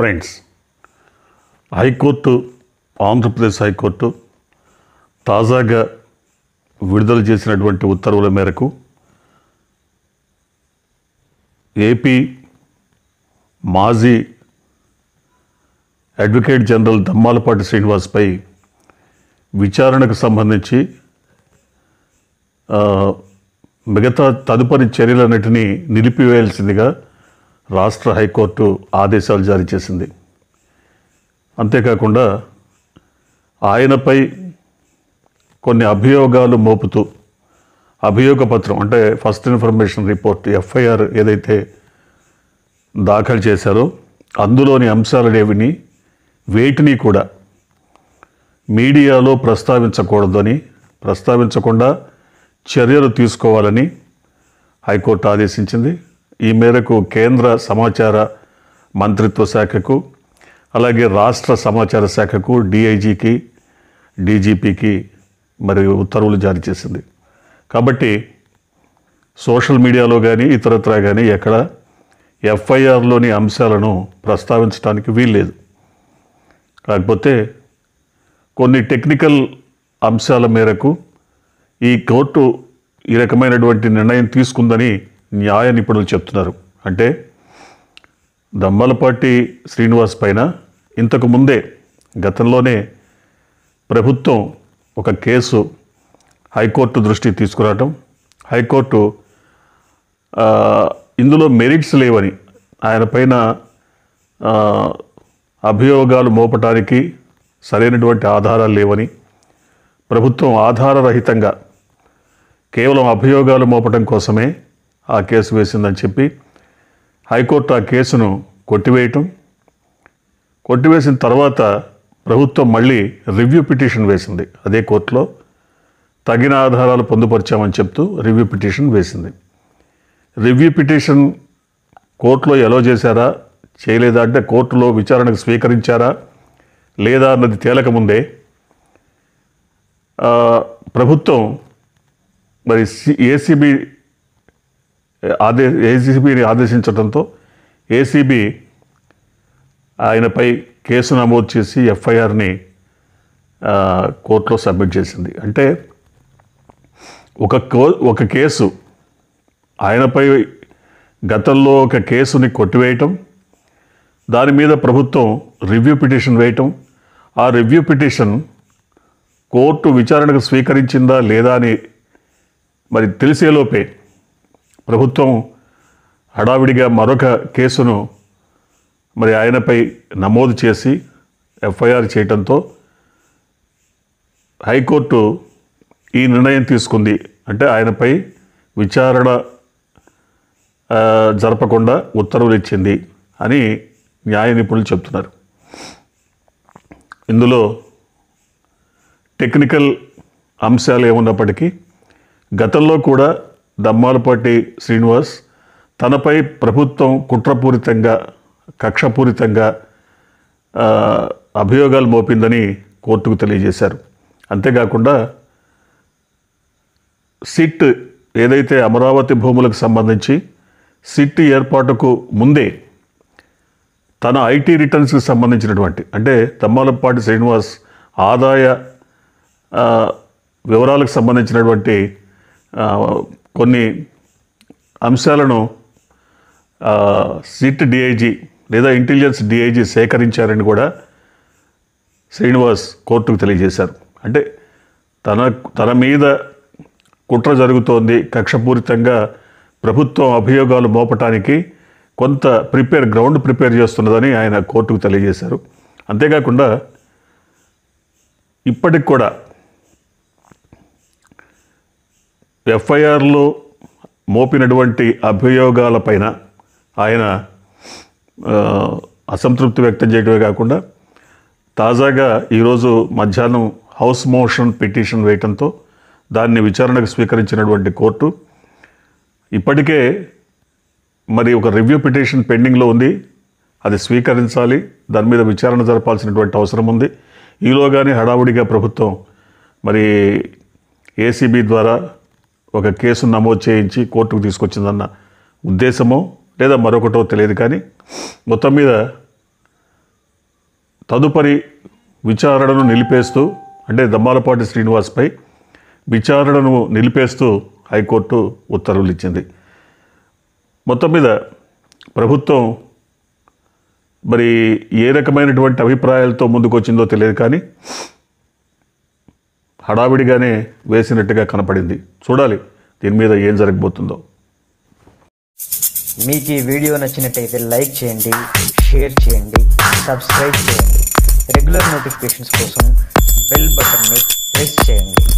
friends high court Andhra Pradesh high court తాజాగా విడుదల చేసినటువంటి ఉత్తర్వుల మేరకు ఏపీ మాజీ అడ్వకేట్ జనరల్ దమ్మాలపాటి శ్రీనివాస్పై విచారణకు సంబంధించి మిగతా తదుపరి చర్యలన్నిటినీ నిలిపివేయాల్సిందిగా రాష్ట్ర హైకోర్టు ఆదేశాలు జారీ చేసింది అంతేకాకుండా ఆయనపై కొన్ని అభియోగాలు మోపుతూ అభియోగ పత్రం అంటే ఫస్ట్ ఇన్ఫర్మేషన్ రిపోర్ట్ ఎఫ్ఐఆర్ ఏదైతే దాఖలు చేశారో అందులోని అంశాలనేవిని వేటిని కూడా మీడియాలో ప్రస్తావించకూడదని ప్రస్తావించకుండా చర్యలు తీసుకోవాలని హైకోర్టు ఆదేశించింది ఈ మేరకు కేంద్ర సమాచార మంత్రిత్వ శాఖకు అలాగే రాష్ట్ర సమాచార శాఖకు డిఐజీకి డీజీపీకి మరి ఉత్తర్వులు జారీ చేసింది కాబట్టి సోషల్ మీడియాలో కానీ ఇతరత్రా కానీ ఎక్కడ ఎఫ్ఐఆర్లోని అంశాలను ప్రస్తావించడానికి వీల్లేదు కాకపోతే కొన్ని టెక్నికల్ అంశాల మేరకు ఈ కోర్టు ఈ రకమైనటువంటి నిర్ణయం తీసుకుందని న్యాయ నిపుణులు చెప్తున్నారు అంటే దమ్మలపాటి శ్రీనివాస్ పైన ఇంతకు ముందే గతంలోనే ప్రభుత్వం ఒక కేసు హైకోర్టు దృష్టికి తీసుకురావటం హైకోర్టు ఇందులో మెరిట్స్ లేవని ఆయన పైన అభియోగాలు మోపటానికి సరైనటువంటి ఆధారాలు లేవని ప్రభుత్వం ఆధారరహితంగా కేవలం అభియోగాలు మోపటం కోసమే ఆ కేసు వేసిందని చెప్పి హైకోర్టు ఆ కేసును కొట్టివేయటం కొట్టివేసిన తర్వాత ప్రభుత్వం మళ్ళీ రివ్యూ పిటిషన్ వేసింది అదే కోర్టులో తగిన ఆధారాలు పొందుపరిచామని చెప్తూ రివ్యూ పిటిషన్ వేసింది రివ్యూ పిటిషన్ కోర్టులో ఎలో చేశారా చేయలేదా అంటే కోర్టులో విచారణకు స్వీకరించారా లేదా అన్నది తేలకముందే ప్రభుత్వం మరి సి ఏసీబీ ఆదే ఏసీబీని ఆదేశించడంతో ఏసీబీ ఆయనపై కేసు నమోదు చేసి ఎఫ్ఐఆర్ని కోర్టులో సబ్మిట్ చేసింది అంటే ఒక కో ఒక కేసు ఆయనపై గతంలో ఒక కేసుని కొట్టివేయటం దాని మీద ప్రభుత్వం రివ్యూ పిటిషన్ వేయటం ఆ రివ్యూ పిటిషన్ కోర్టు విచారణకు స్వీకరించిందా లేదా అని మరి తెలిసేలోపే ప్రభుత్వం హడావిడిగా మరొక కేసును మరి ఆయనపై నమోదు చేసి ఎఫ్ఐఆర్ చేయడంతో హైకోర్టు ఈ నిర్ణయం తీసుకుంది అంటే ఆయనపై విచారణ జరపకుండా ఉత్తర్వులు ఇచ్చింది అని న్యాయ నిపుణులు చెప్తున్నారు ఇందులో టెక్నికల్ అంశాలు ఏమున్నప్పటికీ గతంలో కూడా దమ్మాలపాటి శ్రీనివాస్ తనపై ప్రభుత్వం కుట్రపూరితంగా కక్షపూరితంగా అభియోగాలు మోపిందని కోర్టుకు తెలియజేశారు అంతేకాకుండా సిట్ ఏదైతే అమరావతి భూములకు సంబంధించి సిట్ ఏర్పాటుకు ముందే తన ఐటీ రిటర్న్స్కి సంబంధించినటువంటి అంటే తమ్మాలపాటి శ్రీనివాస్ ఆదాయ వివరాలకు సంబంధించినటువంటి కొన్ని అంశాలను సిట్ డిఐజీ లేదా ఇంటెలిజెన్స్ డిఐజీ సేకరించారని కూడా శ్రీనివాస్ కోర్టుకు తెలియజేశారు అంటే తన తన మీద కుట్ర జరుగుతోంది కక్షపూరితంగా ప్రభుత్వం అభియోగాలు మోపటానికి కొంత ప్రిపేర్ గ్రౌండ్ ప్రిపేర్ చేస్తున్నదని ఆయన కోర్టుకు తెలియజేశారు అంతేకాకుండా ఇప్పటికి కూడా ఎఫ్ఐఆర్లో మోపినటువంటి అభియోగాలపైన ఆయన అసంతృప్తి వ్యక్తం చేయడమే కాకుండా తాజాగా ఈరోజు మధ్యాహ్నం హౌస్ మోషన్ పిటిషన్ వేయటంతో దాన్ని విచారణకు స్వీకరించినటువంటి కోర్టు ఇప్పటికే మరి ఒక రివ్యూ పిటిషన్ పెండింగ్లో ఉంది అది స్వీకరించాలి దాని మీద విచారణ జరపాల్సినటువంటి అవసరం ఉంది ఈలోగానే హడావుడిగా ప్రభుత్వం మరి ఏసీబీ ద్వారా ఒక కేసు నమోదు చేయించి కోర్టుకు తీసుకొచ్చిందన్న ఉద్దేశమో లేదా మరొకటో తెలియదు కానీ మొత్తం మీద తదుపరి విచారణను నిలిపేస్తూ అంటే దమ్మాలపాటి శ్రీనివాస్పై విచారణను నిలిపేస్తూ హైకోర్టు ఉత్తర్వులు ఇచ్చింది మొత్తం మీద ప్రభుత్వం మరి ఏ రకమైనటువంటి అభిప్రాయాలతో ముందుకొచ్చిందో తెలియదు కానీ హడావిడిగానే వేసినట్టుగా కనపడింది చూడాలి దీని మీద ఏం జరగబోతుందో మీకు ఈ వీడియో నచ్చినట్టయితే లైక్ చేయండి షేర్ చేయండి సబ్స్క్రైబ్ చేయండి రెగ్యులర్ నోటిఫికేషన్స్ కోసం బెల్ బటన్ని ప్రెస్ చేయండి